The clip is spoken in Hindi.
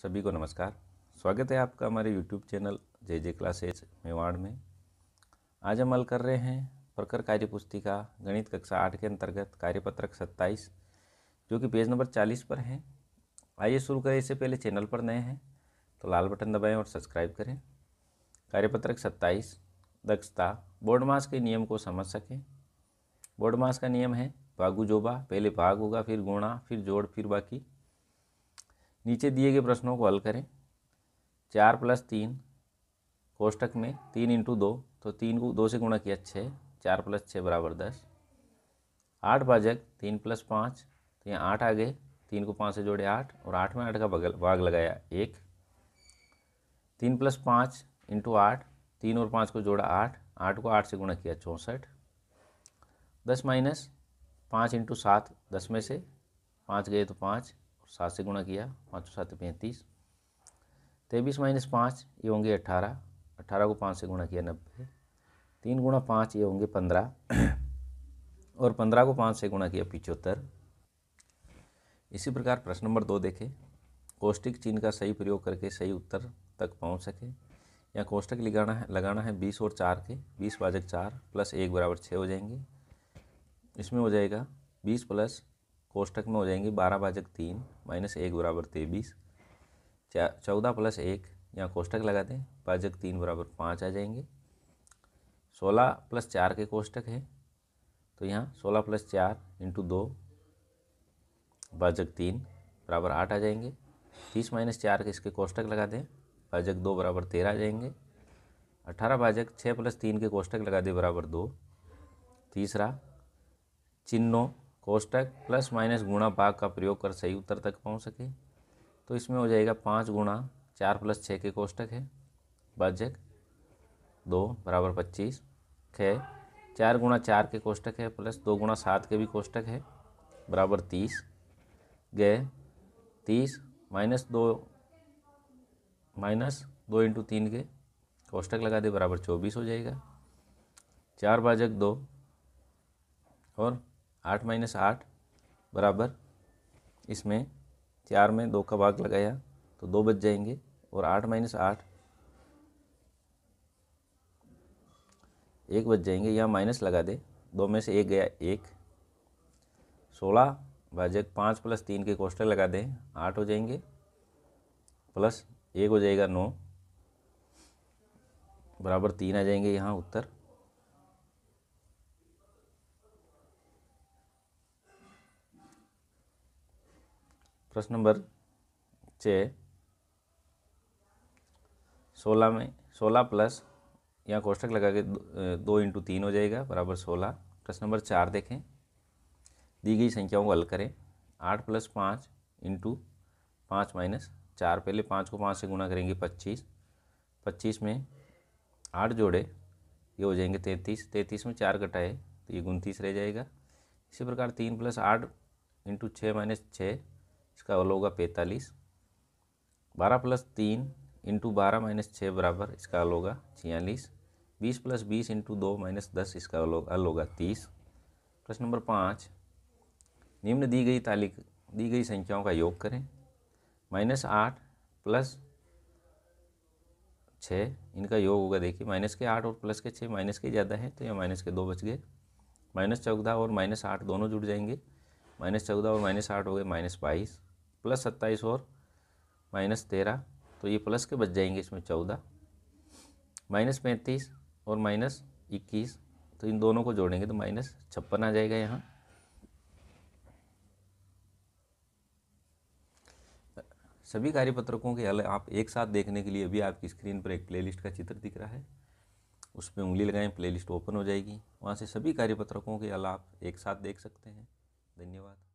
सभी को नमस्कार स्वागत है आपका हमारे YouTube channel J J classes Mewar में आज हम हल कर रहे हैं प्रकर कार्य पुस्तिका गणित कक्षा आठ के अंतर्गत कार्यपत्रक सत्ताईस जो कि पेज नंबर चालीस पर है आइए शुरू करें इससे पहले चैनल पर नए हैं तो लाल बटन दबाएं और सब्सक्राइब करें कार्यपत्रक सत्ताईस दक्षता बोर्ड मास के नियम को समझ सकें बोर्ड मास का नियम है भागू जोबा पहले भाग होगा फिर गुणा फिर जोड़ फिर बाकी नीचे दिए गए प्रश्नों को हल करें चार प्लस तीन कोष्टक में तीन इंटू दो तो तीन को दो से गुणा किया छः चार प्लस छः बराबर दस आठ भाजक तीन प्लस पाँच तो यहाँ आठ आ गए तीन को पाँच से जोड़े आठ और आठ में आठ का बगल भाग लगाया एक तीन प्लस पाँच इंटू आठ तीन और पाँच को जोड़ा आठ आठ को आठ से गुणा किया चौंसठ दस माइनस पाँच इंटू सात दस में से पाँच गए तो पाँच सात से गुणा किया पाँच सौ सात पैंतीस तेईस माइनस पाँच ये होंगे अट्ठारह अट्ठारह को पाँच से गुणा किया नब्बे तीन गुणा पाँच ये होंगे पंद्रह और पंद्रह को पाँच से गुणा किया पिचहत्तर इसी प्रकार प्रश्न नंबर दो देखें कोष्टिक चिन्ह का सही प्रयोग करके सही उत्तर तक पहुंच सके या कोष्टक लगाना है लगाना है बीस और चार के बीस वाजक चार प्लस एक बराबर छः हो जाएंगे इसमें हो जाएगा बीस प्लस कोष्टक में हो जाएंगे बारह भाजक तीन माइनस एक बराबर तेईस चौदह प्लस एक यहाँ कोष्टक लगा दें बाजक तीन बराबर पाँच आ जाएंगे सोलह प्लस चार के कोष्टक है तो यहाँ सोलह प्लस चार इंटू दो बाजक तीन बराबर आठ आ जाएंगे तीस माइनस चार के इसके कोष्टक लगा दें भाजक दो बराबर तेरह आ जाएंगे अठारह भाजक छः प्लस तीन के कोष्टक लगा दें बराबर दो तीसरा चिन्नों कोष्टक प्लस माइनस गुणा भाग का प्रयोग कर सही उत्तर तक पहुंच सके तो इसमें हो जाएगा पाँच गुणा चार प्लस छः के कोष्टक है भाज्यक दो बराबर पच्चीस ख चार गुणा चार के कोष्टक है प्लस दो गुणा सात के भी कोष्टक है बराबर तीस गए तीस माइनस दो माइनस दो इंटू तीन के कोष्टक लगा दे बराबर चौबीस हो जाएगा चार बाजक दो और आठ माइनस आठ बराबर इसमें चार में दो का भाग लगाया तो दो बच जाएंगे और आठ माइनस आठ एक बच जाएंगे यहाँ माइनस लगा दे दो में से एक गया एक सोलह भाजक पाँच प्लस तीन के कोष्टक लगा दें आठ हो जाएंगे प्लस एक हो जाएगा नौ बराबर तीन आ जाएंगे यहाँ उत्तर प्रश्न नंबर छः सोलह में सोलह प्लस यहाँ कोष्टक लगा के दो इंटू तीन हो जाएगा बराबर सोलह प्रश्न नंबर चार देखें दी गई संख्याओं को हल करें आठ प्लस पाँच इंटू पाँच माइनस चार पहले पाँच को पाँच से गुणा करेंगे पच्चीस पच्चीस में आठ जोड़े ये हो जाएंगे तैंतीस तैंतीस में चार कटाए तो ये उनतीस रह जाएगा इसी प्रकार तीन प्लस आठ इंटू छः माइनस छः इसका वाला होगा पैंतालीस बारह प्लस तीन इंटू बारह माइनस छः बराबर इसका अल होगा छियालीस बीस प्लस बीस इंटू दो माइनस दस इसका अल होगा तीस प्रश्न नंबर पाँच निम्न दी गई तालिक दी गई संख्याओं का योग करें माइनस आठ प्लस छः इनका योग होगा देखिए माइनस के आठ और प्लस के छः माइनस के ज़्यादा है तो यह माइनस के दो बच गए माइनस चौदह और माइनस आठ दोनों जुड़ जाएंगे माइनस चौदह और माइनस आठ हो गए माइनस बाईस प्लस सत्ताईस और माइनस तेरह तो ये प्लस के बच जाएंगे इसमें चौदह माइनस पैंतीस और माइनस इक्कीस तो इन दोनों को जोड़ेंगे तो माइनस छप्पन आ जाएगा यहाँ सभी कार्यपत्रकों के हल आप एक साथ देखने के लिए अभी आपकी स्क्रीन पर एक प्लेलिस्ट का चित्र दिख रहा है उस पर उंगली लगाएं प्लेलिस्ट ओपन हो जाएगी वहाँ से सभी कार्यपत्रकों के हल आप एक साथ देख सकते हैं 等于多少？